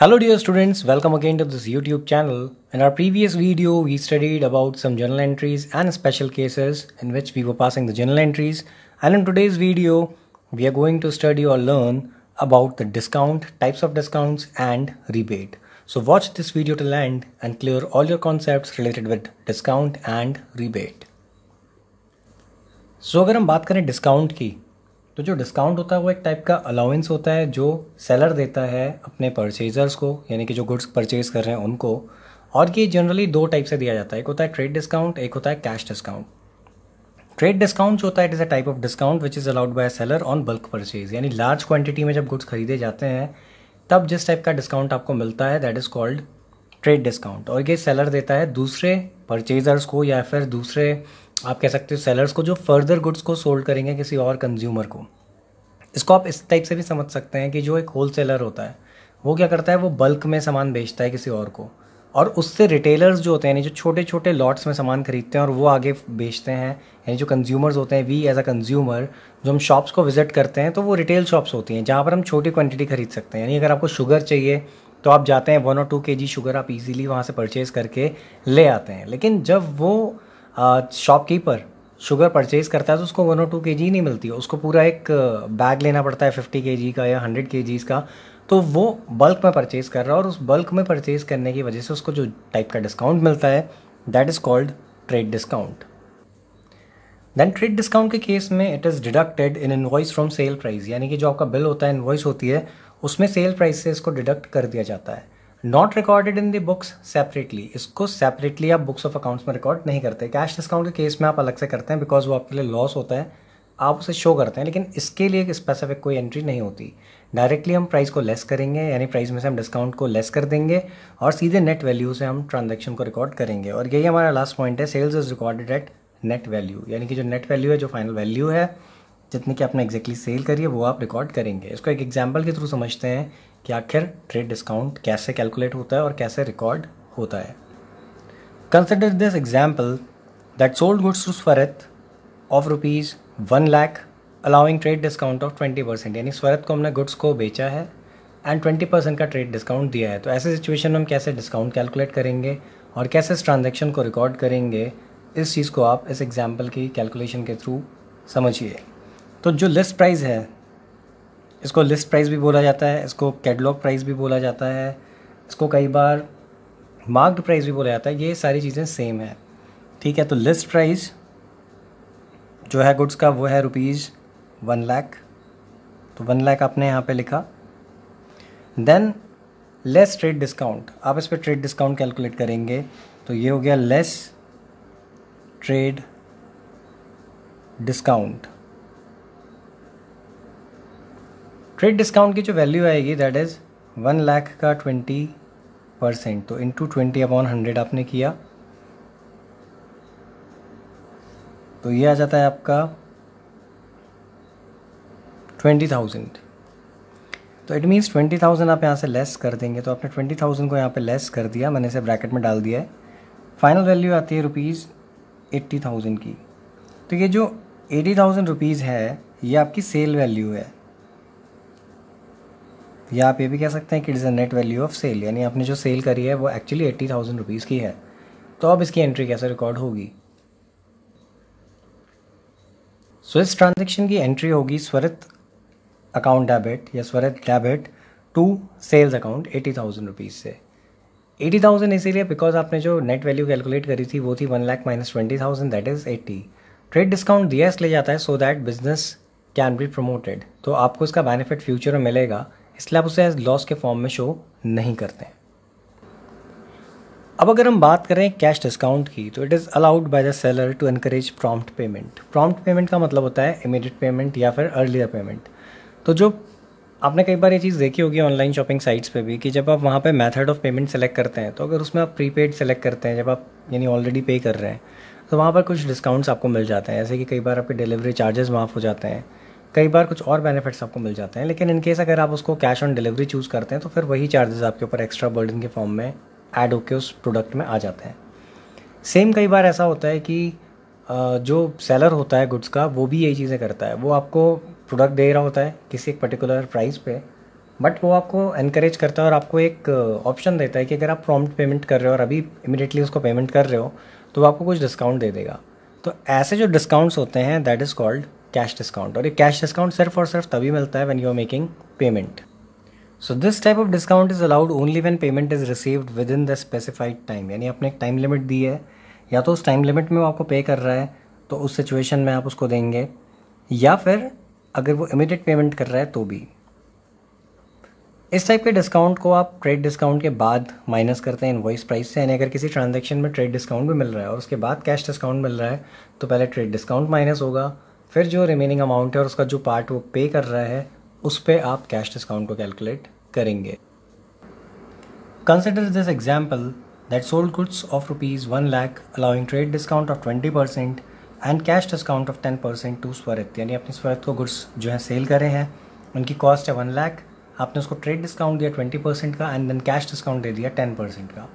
Hello dear students, welcome again to this YouTube channel. In our previous video, we studied about some journal entries and special cases in which we were passing the journal entries. And in today's video, we are going to study or learn about the discount, types of discounts and rebate. So watch this video till end and clear all your concepts related with discount and rebate. so, if we बात करें discount की तो जो discount होता है वो एक type का अलाउंस होता है जो सेलर देता है अपने परचेजर्स को यानी कि जो गुड्स परचेज कर रहे हैं उनको और ये जनरली दो टाइप से दिया जाता है एक होता है ट्रेड डिस्काउंट एक होता है कैश डिस्काउंट ट्रेड डिस्काउंट जो होता है it is a type of discount which is allowed by seller on bulk purchase यानी लार्ज क्वांटिटी में जब गुड्स खरीदे जाते हैं तब जिस टाइप का डिस्काउंट आपको मिलता है that is called trade discount और ये सेलर देता है दूसरे परचेजर्स को या फिर दूसरे आप कह सकते हो सेलर्स को जो फर्दर गुड्स को सोल्ड करेंगे किसी और कंज्यूमर को इसको आप इस टाइप से भी समझ सकते हैं कि जो एक होल सेलर होता है वो क्या करता है वो बल्क में सामान बेचता है किसी और को और उससे रिटेलर्स जो होते हैं यानी जो छोटे छोटे लॉट्स में सामान खरीदते हैं और वो आगे बेचते हैं यानी जो कंज्यूमर्स होते हैं वी एज अ कंज्यूमर जो हम शॉप्स को विज़िट करते हैं तो वो रिटेल शॉप्स होती हैं जहाँ पर हम छोटी क्वांटिटी खरीद सकते हैं यानी अगर आपको शुगर चाहिए तो आप जाते हैं वन और टू के जी शुगर आप इजीली वहाँ से परचेज़ करके ले आते हैं लेकिन जब वो शॉपकीपर शुगर परचेज़ करता है तो उसको वन और टू के जी नहीं मिलती है उसको पूरा एक बैग लेना पड़ता है फिफ्टी के जी का या हंड्रेड के जीज़ का तो वो बल्क में परचेज़ कर रहा है और उस बल्क में परचेज़ करने की वजह से उसको जो टाइप का डिस्काउंट मिलता है that is called trade discount then trade discount के केस में it is deducted in invoice from sale price यानी कि जो आपका बिल होता है इन्वॉइस होती है उसमें सेल प्राइस से इसको डिडक्ट कर दिया जाता है not recorded in the books separately इसको सेपरेटली आप बुक्स ऑफ अकाउंट्स में रिकॉर्ड नहीं करते कैश डिस्काउंट के केस में आप अलग से करते हैं बिकॉज वो आपके लिए लॉस होता है आप उसे शो करते हैं लेकिन इसके लिए एक स्पेसिफिक कोई एंट्री नहीं होती डायरेक्टली हम प्राइस को लेस करेंगे यानी प्राइस में से हम डिस्काउंट को लेस कर देंगे और सीधे नेट वैल्यू से हम ट्रांजेक्शन को रिकॉर्ड करेंगे और यही हमारा लास्ट पॉइंट है sales is recorded at net value यानी कि जो नेट वैल्यू है जो फाइनल वैल्यू है जितनी कि आपने एग्जैक्टली सेल करी है वो आप रिकॉर्ड करेंगे इसको एक एग्जाम्पल के थ्रू समझते हैं कि आखिर ट्रेड डिस्काउंट कैसे कैलकुलेट होता है और कैसे रिकॉर्ड होता है consider this example that sold goods to Swarat of rupees one lakh allowing trade discount of twenty percent यानी स्वरत को हमने गुड्स को बेचा है एंड ट्वेंटी परसेंट का ट्रेड डिस्काउंट दिया है तो ऐसे सिचुएशन में हम कैसे डिस्काउंट कैलकुलेट करेंगे और कैसे इस ट्रांजेक्शन को रिकॉर्ड करेंगे इस चीज़ को आप इस एग्जाम्पल की कैलकुलेशन के थ्रू समझिए तो जो लिस्ट प्राइस है इसको लिस्ट प्राइस भी बोला जाता है इसको कैटलॉग प्राइस भी बोला जाता है इसको कई बार मार्क्ड प्राइस भी बोला जाता है ये सारी चीज़ें सेम है ठीक है तो लिस्ट प्राइस जो है गुड्स का वो है रुपीज़ वन लैख तो वन लैख आपने यहाँ पे लिखा देन लेस ट्रेड डिस्काउंट आप इस पर ट्रेड डिस्काउंट कैलकुलेट करेंगे तो ये हो गया less trade discount trade discount की जो वैल्यू आएगी दैट इज़ वन लाख का ट्वेंटी परसेंट तो टू ट्वेंटी अपॉन हंड्रेड आपने किया तो ये आ जाता है आपका ट्वेंटी थाउजेंड तो इट मीन्स ट्वेंटी थाउजेंड आप यहाँ से लेस कर देंगे तो आपने ट्वेंटी थाउजेंड को यहाँ पे लेस कर दिया मैंने इसे ब्रैकेट में डाल दिया है फाइनल वैल्यू आती है रुपीज़ एट्टी थाउजेंड की तो ये जो एटी थाउजेंड रुपीज़ है ये आपकी सेल वैल्यू है या आप ये भी कह सकते हैं कि it is a net value of sale यानी आपने जो सेल करी है वो एक्चुअली एट्टी थाउजेंड रुपीज़ की है तो अब इसकी एंट्री कैसे रिकॉर्ड होगी सो इस ट्रांजेक्शन की एंट्री होगी स्वरित अकाउंट डेबिट या Swarit debit to sales account eighty thousand rupees से एटी थाउजेंड इसीलिए बिकॉज आपने जो नेट वैल्यू कैलकुलेट करी थी वो थी one lakh minus twenty thousand that is eighty trade discount दिया इसलिए जाता है so that business can be promoted तो आपको इसका बेनिफिट फ्यूचर में मिलेगा इसलिए आप उसे एज लॉस के फॉर्म में शो नहीं करते हैं अब अगर हम बात करें कैश डिस्काउंट की तो it is allowed by the seller to increase prompt payment prompt payment का मतलब होता है इमीडिएट पेमेंट या फिर अर्लियर पेमेंट तो जो आपने कई बार ये चीज़ देखी होगी ऑनलाइन शॉपिंग साइट्स पे भी कि जब आप वहाँ पे मेथड ऑफ पेमेंट सेलेक्ट करते हैं तो अगर उसमें आप प्रीपेड सेलेक्ट करते हैं जब आप यानी ऑलरेडी पे कर रहे हैं तो वहाँ पर कुछ डिस्काउंट्स आपको मिल जाते हैं जैसे कि कई बार आपके डिलीवरी चार्जेस माफ़ हो जाते हैं कई बार कुछ और बेनिफिट्स आपको मिल जाते हैं लेकिन इनकेस अगर आप उसको कैश ऑन डिलीवरी चूज़ करते हैं तो फिर वही चार्जेस आपके ऊपर एक्स्ट्रा बर्डन के फॉर्म में ऐड होकर उस प्रोडक्ट में आ जाते हैं सेम कई बार ऐसा होता है कि जो सेलर होता है गुड्स का वो भी यही चीज़ें करता है वो आपको प्रोडक्ट दे रहा होता है किसी एक पर्टिकुलर प्राइस पे बट वो आपको इनक्रेज करता है और आपको एक ऑप्शन देता है कि अगर आप प्रॉम्प्ट पेमेंट कर रहे हो और अभी इमिडिएटली उसको पेमेंट कर रहे हो तो वो आपको कुछ डिस्काउंट दे देगा तो ऐसे जो डिस्काउंट्स होते हैं that is called cash discount और ये कैश डिस्काउंट सिर्फ और सिर्फ तभी मिलता है when you are making payment so this type of discount is allowed only when payment is received within the specified time यानी आपने एक टाइम लिमिट दी है या तो उस टाइम लिमिट में वो आपको पे कर रहा है तो उस सिचुएशन में आप उसको देंगे या फिर अगर वो इमिडिएट पेमेंट कर रहा है तो भी इस टाइप के डिस्काउंट को आप ट्रेड डिस्काउंट के बाद माइनस करते हैं इन्वॉइस प्राइस से यानी अगर किसी ट्रांजेक्शन में ट्रेड डिस्काउंट भी मिल रहा है और उसके बाद कैश डिस्काउंट मिल रहा है तो पहले ट्रेड डिस्काउंट माइनस होगा फिर जो रिमेनिंग अमाउंट है और उसका जो पार्ट वो पे कर रहा है उस पर आप कैश डिस्काउंट को कैलकुलेट करेंगे consider this example that sold goods of rupees one lakh 1 trade discount of twenty percent and cash discount of ten percent to Swarit यानी अपनी स्वरित को गुड्स जो है सेल करे हैं उनकी कॉस्ट है वन लैख आपने उसको ट्रेड डिस्काउंट दिया ट्वेंटी परसेंट का एंड देन कैश डिस्काउंट दे दिया टेन परसेंट का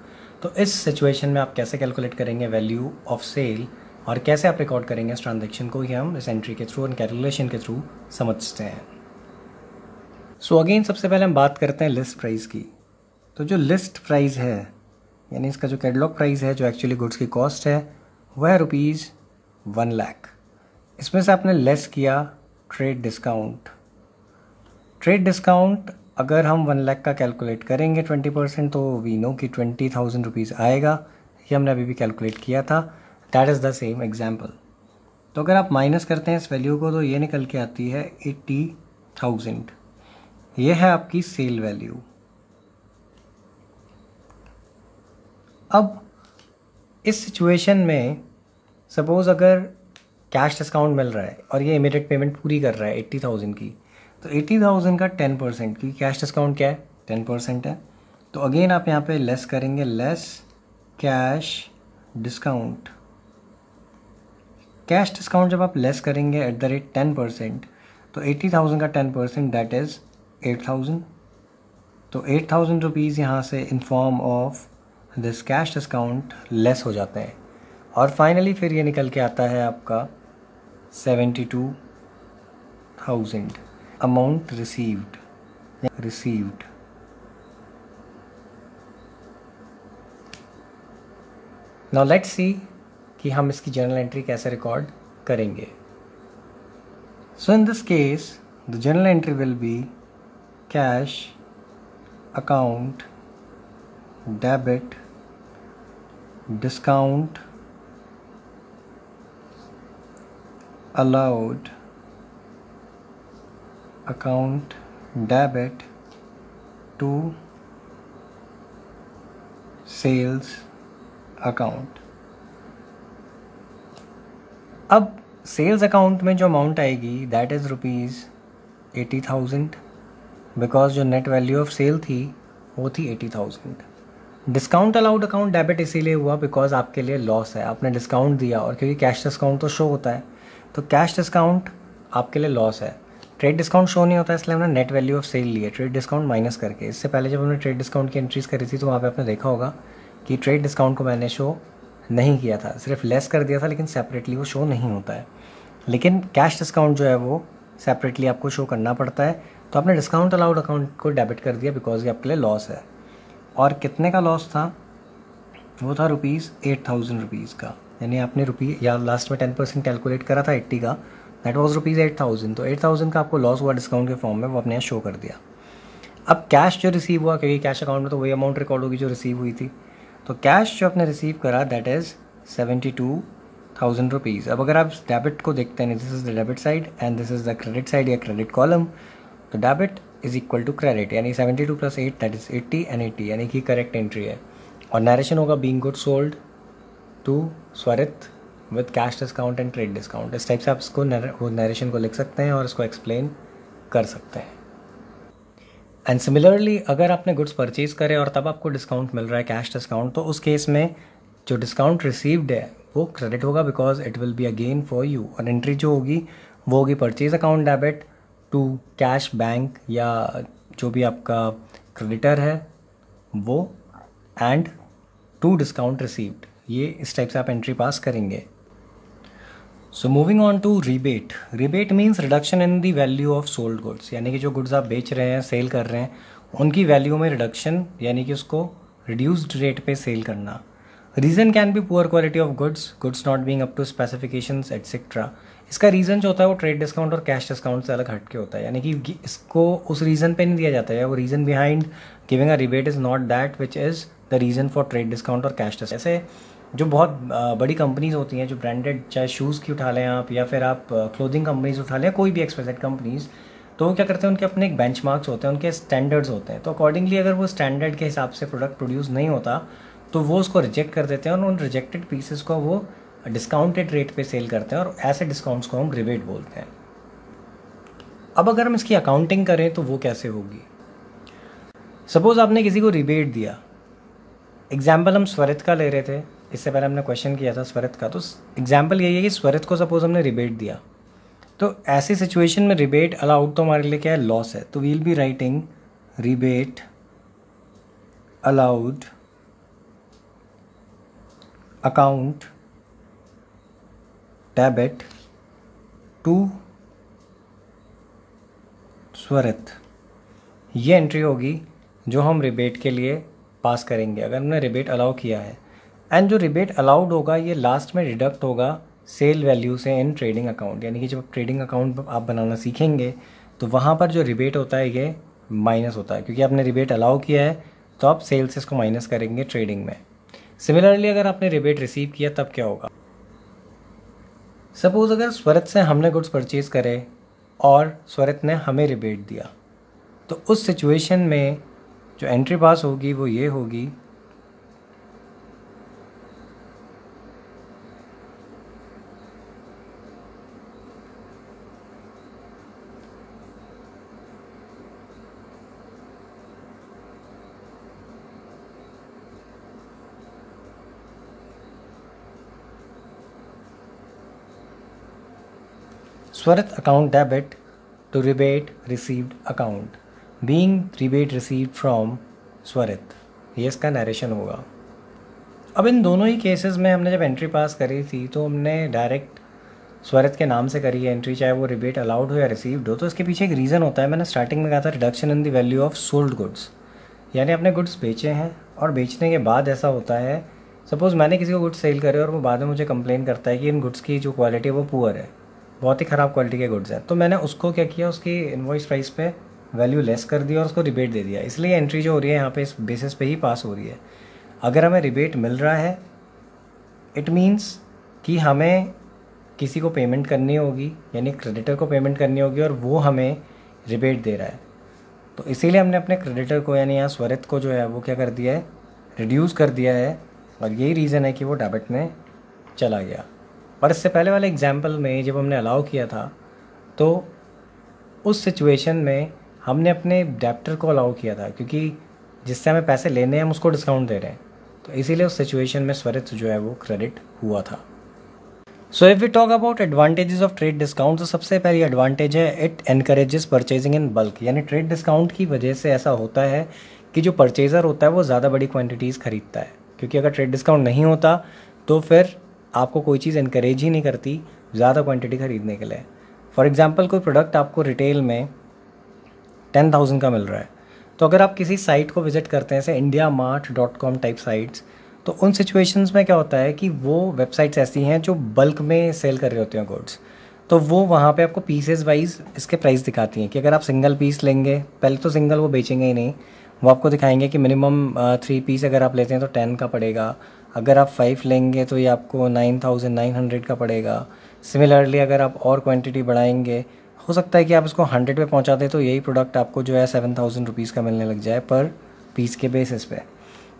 तो इस सिचुएशन में आप कैसे कैलकुलेट करेंगे वैल्यू ऑफ सेल और कैसे आप रिकॉर्ड करेंगे इस ट्रांजेक्शन को ये हम इस एंट्री के थ्रू एंड कैलकुलेशन के थ्रू समझते हैं सो so अगेन सबसे पहले हम बात करते हैं लिस्ट प्राइस की तो जो लिस्ट प्राइस है यानी इसका जो कैटलॉग प्राइस है जो एक्चुअली गुड्स की कॉस्ट है वह है रुपीज़ वन लैख इसमें से आपने लेस किया ट्रेड डिस्काउंट ट्रेड डिस्काउंट अगर हम वन लैख का कैलकुलेट करेंगे ट्वेंटी परसेंट तो वी नो कि ट्वेंटी थाउजेंड रुपीज़ आएगा ये हमने अभी भी कैलकुलेट किया था that is the same example तो अगर आप माइनस करते हैं इस वैल्यू को तो ये निकल के आती है एट्टी थाउजेंड ये है आपकी सेल वैल्यू अब इस सिचुएशन में सपोज़ अगर कैश डिस्काउंट मिल रहा है और ये इमीडिएट पेमेंट पूरी कर रहा है एट्टी थाउजेंड की तो एट्टी थाउजेंड का टेन परसेंट की कैश डिस्काउंट क्या है टेन परसेंट है तो अगेन आप यहाँ पे लेस करेंगे less cash discount cash discount जब आप लेस करेंगे at the rate ten percent तो एट्टी थाउजेंड का ten percent that is eight thousand तो एट थाउजेंड रुपीज़ यहाँ से in form of this cash discount less हो जाते हैं और फाइनली फिर ये निकल के आता है आपका seventy two thousand amount received received now let's see कि हम इसकी जर्नल एंट्री कैसे रिकॉर्ड करेंगे so in this case the journal entry will be cash account debit discount allowed account debit to sales account अब sales account में जो amount आएगी that is rupees eighty thousand because जो net value of sale थी वो थी eighty thousand discount allowed account debit इसीलिए हुआ बिकॉज आपके लिए लॉस है आपने डिस्काउंट दिया और क्योंकि कैश डिस्काउंट तो शो होता है तो कैश डिस्काउंट आपके लिए लॉस है ट्रेड डिस्काउंट शो नहीं होता इसलिए हमने नेट वैल्यू ऑफ सेल लिया ट्रेड डिस्काउंट माइनस करके इससे पहले जब हमने ट्रेड डिस्काउंट की एंट्रीज करी थी तो वहाँ पे आपने देखा होगा कि ट्रेड डिस्काउंट को मैंने शो नहीं किया था सिर्फ लेस कर दिया था लेकिन सेपरेटली वो शो नहीं होता है लेकिन कैश डिस्काउंट जो है वो सेपरेटली आपको शो करना पड़ता है तो आपने डिस्काउंट अलाउड अकाउंट को डेबिट कर दिया बिकॉज ये आपके लिए लॉस है और कितने का लॉस था वो था रुपीज़ एट थाउजेंड रुपीज़ का यानी आपने रुपी या लास्ट में टेन परसेंट कैलकुलेट करा था एट्टी का that was rupees eight thousand तो एट थाउजेंड का आपको लॉस हुआ डिस्काउंट के फॉर्म में वो आपने यहाँ शो कर दिया अब कैश जो रिसीव हुआ क्योंकि कैश अकाउंट में तो वही अमाउंट रिकॉर्ड होगी जो रिसीव हुई थी तो कैश जो आपने रिसीव करा that is seventy two thousand rupees अब अगर आप डेबिट को देखते हैं this is the debit side and this is the credit side या क्रेडिट कॉलम तो debit is equal to credit यानी seventy two plus eight that is eighty and eighty यानी कि करेक्ट एंट्री है और नरेशन होगा being good sold to Swarit with cash discount and trade discount इस type से आप इसको नरेशन को लिख सकते हैं और इसको एक्सप्लेन कर सकते हैं एंड सिमिलरली अगर आपने गुड्स परचेज़ करे और तब आपको डिस्काउंट मिल रहा है कैश डिस्काउंट तो उस केस में जो डिस्काउंट रिसीव्ड है वो क्रेडिट होगा because it will be again for you और एंट्री जो होगी वो होगी purchase account debit to cash bank या जो भी आपका क्रेडिटर है वो एंड टू डिस्काउंट रिसीव्ड ये इस टाइप से आप एंट्री पास करेंगे so moving on to rebate rebate means reduction in the value of sold goods यानी कि जो गुड्स आप बेच रहे हैं सेल कर रहे हैं उनकी वैल्यू में रिडक्शन यानी कि उसको रिड्यूस्ड रेट पे सेल करना reason can be poor quality of goods goods not being up to specification etcetera इसका रीज़न जो होता है वो ट्रेड डिस्काउंट और कैश डिस्काउंट से अलग हट के होता है यानी कि इसको उस रीज़न पे नहीं दिया जाता है वो reason behind giving a rebate is not that which is the reason for trade discount और कैश डिस्काउंट ऐसे जो बहुत बड़ी कंपनीज होती हैं जो ब्रांडेड चाहे शूज़ की उठा लें आप या फिर आप क्लोथिंग कंपनीज उठा लें कोई भी एक्सपेक्टेड कंपनीज तो वो क्या करते हैं उनके अपने एक बेंच होते हैं उनके स्टैंडर्ड्स होते हैं तो अकॉर्डिंगली अगर वो स्टैंडर्ड के हिसाब से प्रोडक्ट प्रोड्यूस नहीं होता तो वो उसको रिजेक्ट कर देते हैं और उन रिजेक्टेड पीसेस को वो डिस्काउंटेड रेट पे सेल करते हैं और ऐसे डिस्काउंट्स को हम रिबेट बोलते हैं अब अगर हम इसकी अकाउंटिंग करें तो वो कैसे होगी सपोज़ आपने किसी को रिबेट दिया एग्जाम्पल हम स्वरित का ले रहे थे इससे पहले हमने क्वेश्चन किया था स्वरत का तो एग्जाम्पल यही है कि स्वरत को सपोज हमने रिबेट दिया तो ऐसी सिचुएशन में रिबेट अलाउड तो हमारे लिए क्या है लॉस है तो we'll be writing rebate allowed account debit to Swarit ये एंट्री होगी जो हम रिबेट के लिए पास करेंगे अगर हमने रिबेट अलाउ किया है एंड जो रिबेट अलाउड होगा ये लास्ट में डिडक्ट होगा सेल वैल्यू से इन ट्रेडिंग अकाउंट यानी कि जब ट्रेडिंग अकाउंट आप बनाना सीखेंगे तो वहाँ पर जो रिबेट होता है ये माइनस होता है क्योंकि आपने रिबेट अलाउ किया है तो आप सेल से इसको माइनस करेंगे ट्रेडिंग में सिमिलरली अगर आपने रिबेट रिसीव किया तब क्या होगा सपोज़ अगर स्वरत से हमने गुड्स परचेज़ करे और स्वरत ने हमें रिबेट दिया तो उस सिचुएशन में जो एंट्री पास होगी वो ये होगी Swarit account debit to rebate received account being rebate received from Swarit ये इसका नरेशन होगा अब इन दोनों ही केसेस में हमने जब एंट्री पास करी थी तो हमने डायरेक्ट स्वरत के नाम से करी है एंट्री चाहे वो रिबेट अलाउड हो या रिसीव्ड हो तो इसके पीछे एक रीज़न होता है मैंने स्टार्टिंग में कहा था reduction in the value of sold goods यानी अपने गुड्स बेचे हैं और बेचने के बाद ऐसा होता है सपोज़ मैंने किसी को गुड्स सेल करे और वो बाद में मुझे कंप्लेन करता है कि इन गुड्स की जो क्वालिटी है वो पुअर है बहुत ही ख़राब क्वालिटी के गुड्स हैं तो मैंने उसको क्या किया उसकी इन्वॉइस प्राइस पे वैल्यू लेस कर दिया और उसको रिबेट दे दिया इसलिए एंट्री जो हो रही है यहाँ पे इस बेसिस पे ही पास हो रही है अगर हमें रिबेट मिल रहा है इट मीन्स कि हमें किसी को पेमेंट करनी होगी यानी क्रेडिटर को पेमेंट करनी होगी और वो हमें रिबेट दे रहा है तो इसीलिए हमने अपने क्रेडिटर को यानी यहाँ स्वरित को जो है वो क्या कर दिया है रिड्यूस कर दिया है और यही रीज़न है कि वो डेबिट में चला गया और इससे पहले वाले एग्ज़ाम्पल में जब हमने अलाउ किया था तो उस सिचुएशन में हमने अपने डेप्टर को अलाउ किया था क्योंकि जिससे हमें पैसे लेने हैं हम उसको डिस्काउंट दे रहे हैं तो इसीलिए उस सिचुएशन में स्वरित जो है वो क्रेडिट हुआ था so if we talk about advantages of trade discount तो सबसे पहली एडवांटेज है it encourages purchasing in bulk यानी ट्रेड डिस्काउंट की वजह से ऐसा होता है कि जो परचेज़र होता है वो ज़्यादा बड़ी क्वान्टिटीज़ खरीदता है क्योंकि अगर ट्रेड डिस्काउंट नहीं होता तो फिर आपको कोई चीज़ इनक्रेज ही नहीं करती ज़्यादा क्वांटिटी ख़रीदने के लिए फॉर एग्ज़ाम्पल कोई प्रोडक्ट आपको रिटेल में टेन थाउजेंड का मिल रहा है तो अगर आप किसी साइट को विज़िट करते हैं जैसे India mart dot com type sites तो उन सिचुएशंस में क्या होता है कि वो वेबसाइट्स ऐसी हैं जो बल्क में सेल कर रहे होते हैं गुड्स तो वो वहाँ पे आपको पीसेज वाइज इसके प्राइस दिखाती हैं कि अगर आप सिंगल पीस लेंगे पहले तो सिंगल वो बेचेंगे ही नहीं वो आपको दिखाएंगे कि मिनिमम थ्री पीस अगर आप लेते हैं तो टेन का पड़ेगा अगर आप फ़ाइव लेंगे तो ये आपको नाइन थाउजेंड नाइन हंड्रेड का पड़ेगा सिमिलरली अगर आप और क्वांटिटी बढ़ाएंगे हो सकता है कि आप इसको हंड्रेड पे पहुंचा दें तो यही प्रोडक्ट आपको जो है सेवन थाउजेंड रुपीज़ का मिलने लग जाए पर पीस के बेसिस पे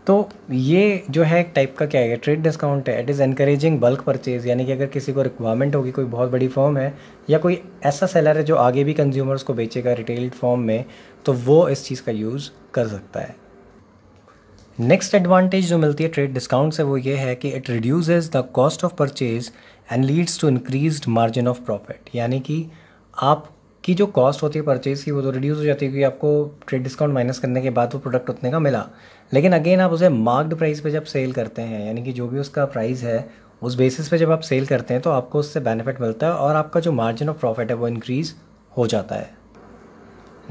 तो ये जो है एक टाइप का क्या है ट्रेड डिस्काउंट है it is encouraging bulk purchase यानी कि अगर किसी को रिक्वायरमेंट होगी कोई बहुत बड़ी फॉर्म है या कोई ऐसा सेलर है जो आगे भी कंज्यूमर्स को बेचेगा रिटेल्ड फॉर्म में तो वो इस चीज़ का यूज़ कर सकता है नेक्स्ट एडवांटेज जो मिलती है ट्रेड डिस्काउंट से वो ये है कि it reduces the cost of purchase and leads to increase margin of profit यानी कि आपकी जो कॉस्ट होती है परचेज़ की वो तो रिड्यूस हो जाती है क्योंकि आपको ट्रेड डिस्काउंट माइनस करने के बाद वो प्रोडक्ट उतने का मिला लेकिन अगेन आप उसे मार्क्ड प्राइस पे जब सेल करते हैं यानी कि जो भी उसका प्राइस है उस बेसिस पे जब आप सेल करते हैं तो आपको उससे बेनिफिट मिलता है और आपका जो मार्जिन ऑफ प्रॉफिट है वो इंक्रीज़ हो जाता है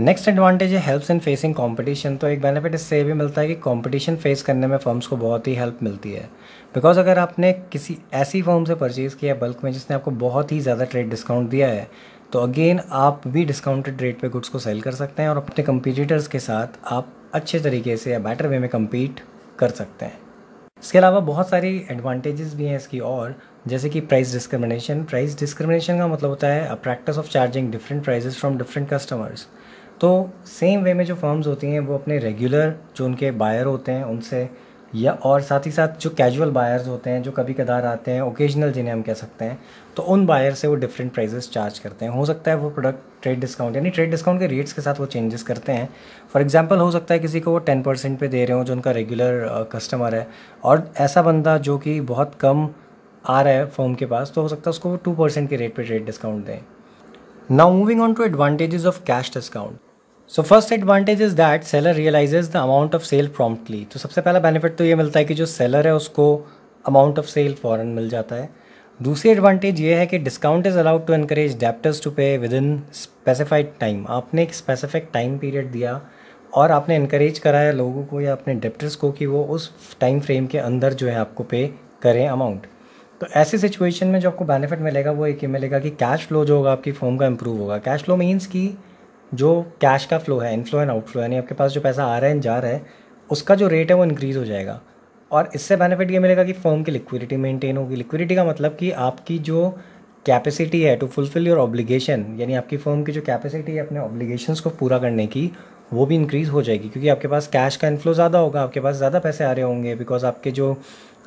नेक्स्ट एडवांटेज है हेल्प्स इन फेसिंग कंपटीशन तो एक बेनिफिट इससे भी मिलता है कि कंपटीशन फेस करने में फर्म्स को बहुत ही हेल्प मिलती है बिकॉज अगर आपने किसी ऐसी फर्म से परचेज़ किया बल्क में जिसने आपको बहुत ही ज़्यादा ट्रेड डिस्काउंट दिया है तो अगेन आप भी डिस्काउंटेड रेट पे गुड्स को सेल कर सकते हैं और अपने कंपिटिटर्स के साथ आप अच्छे तरीके से या बेटर वे में कम्पीट कर सकते हैं इसके अलावा बहुत सारी एडवांटेजेस भी हैं इसकी और जैसे कि प्राइस डिस्क्रिमिनेशन प्राइस डिस्क्रिमिनेशन का मतलब होता है a practice of charging different prices from different customers तो सेम वे में जो फर्म्स होती हैं वो अपने रेगुलर जो उनके बायर होते हैं उनसे या और साथ ही साथ जो कैजुअल बायर्स होते हैं जो कभी कदार आते हैं ओकेजनल जिन्हें हम कह सकते हैं तो उन बायर से वो डिफरेंट प्राइजेस चार्ज करते हैं हो सकता है वो प्रोडक्ट ट्रेड डिस्काउंट यानी ट्रेड डिस्काउंट के रेट्स के साथ वो चेंजेस करते हैं फॉर एग्जांपल हो सकता है किसी को वो टेन परसेंट पर दे रहे हो जो उनका रेगुलर कस्टमर है और ऐसा बंदा जो कि बहुत कम आ रहा है फॉर्म के पास तो हो सकता है उसको वो टू परसेंट के रेट पर ट्रेड डिस्काउंट दें now moving on to advantages of cash discount so first advantage is that seller realises the amount of sale promptly तो सबसे पहला बेनिफिट तो ये मिलता है कि जो सेलर है उसको अमाउंट ऑफ सेल फॉरन मिल जाता है दूसरी एडवांटेज ये है कि discount is allowed to encourage debtors to pay within specified time आपने एक स्पेसिफिक टाइम पीरियड दिया और आपने इनक्रेज कराया लोगों को या अपने डेप्टर्स को कि वो उस टाइम फ्रेम के अंदर जो है आपको पे करें अमाउंट तो ऐसी सिचुएशन में जो आपको बेनिफिट मिलेगा वो एक ही मिलेगा कि कैश फ्लो जो होगा आपकी फॉर्म का इम्प्रूव होगा कैश फ्लो मीन्स की जो कैश का फ्लो है इनफ्लो एंड आउटफ्लो यानी आपके पास जो पैसा आ रहा है जा रहा है उसका जो रेट है वो इंक्रीज़ हो जाएगा और इससे बेनिफिट ये मिलेगा कि फर्म की लिक्विडिटी मेंटेन होगी लिक्विडिटी का मतलब कि आपकी जो कैपेसिटी है टू फुलफ़िल योर ऑब्लिगेशन यानी आपकी फर्म की जो कैपेसिटी है अपने ऑब्लिगेशन को पूरा करने की वो भी इंक्रीज़ हो जाएगी क्योंकि आपके पास कैश का इन्फ्लो ज़्यादा होगा आपके पास ज़्यादा पैसे आ रहे होंगे बिकॉज आपके जो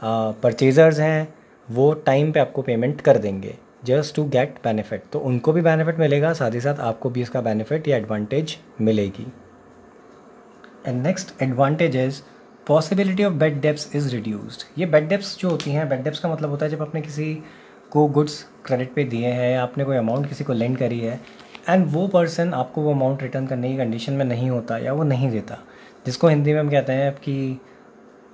परचेज़र्स हैं वो टाइम पे आपको पेमेंट कर देंगे जस्ट टू गेट बेनिफिट तो उनको भी बेनिफिट मिलेगा साथ ही साथ आपको भी इसका बेनिफिट या एडवांटेज मिलेगी and next advantage is possibility of bad debts is reduced ये बेड डेप्स जो होती हैं बेड डेप्स का मतलब होता है जब आपने किसी को गुड्स क्रेडिट पे दिए हैं या आपने कोई अमाउंट किसी को लेंड करी है एंड वो पर्सन आपको वो अमाउंट रिटर्न करने की कंडीशन में नहीं होता या वो नहीं देता जिसको हिंदी में हम कहते हैं कि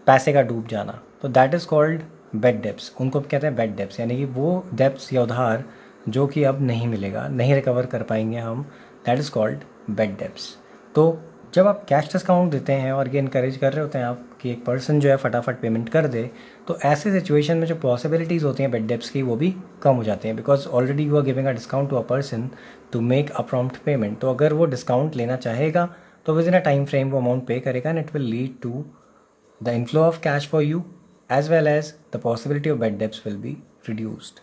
पैसे का डूब जाना तो that is called bad debts उनको कहते हैं बेड डेप्स यानी कि वो डेप्स या उधार जो कि अब नहीं मिलेगा नहीं रिकवर कर पाएंगे हम that is called bad debts तो जब आप कैश डिस्काउंट देते हैं और ये इनक्रेज कर रहे होते हैं आप कि एक पर्सन जो है फटाफट पेमेंट कर दे तो ऐसे सिचुएशन में जो पॉसिबिलिटीज़ होती हैं बेड डेप्स की वो भी कम हो जाते हैं because already you are giving a discount to a person to make a prompt payment तो अगर वो डिस्काउंट लेना चाहेगा तो within a time frame वो अमाउंट पे करेगा and it will lead to the inflow of cash for you as well as the possibility of bed depths will be reduced.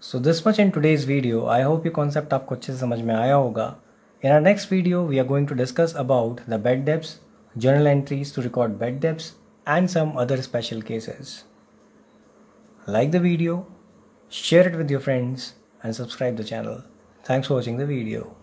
So this much in today's video. I hope ये concept आपको अच्छे से In our next video, we are going to discuss about the bed depths, journal entries to record bed depths, and some other special cases. Like the video, share it with your friends and subscribe the channel. Thanks for watching the video.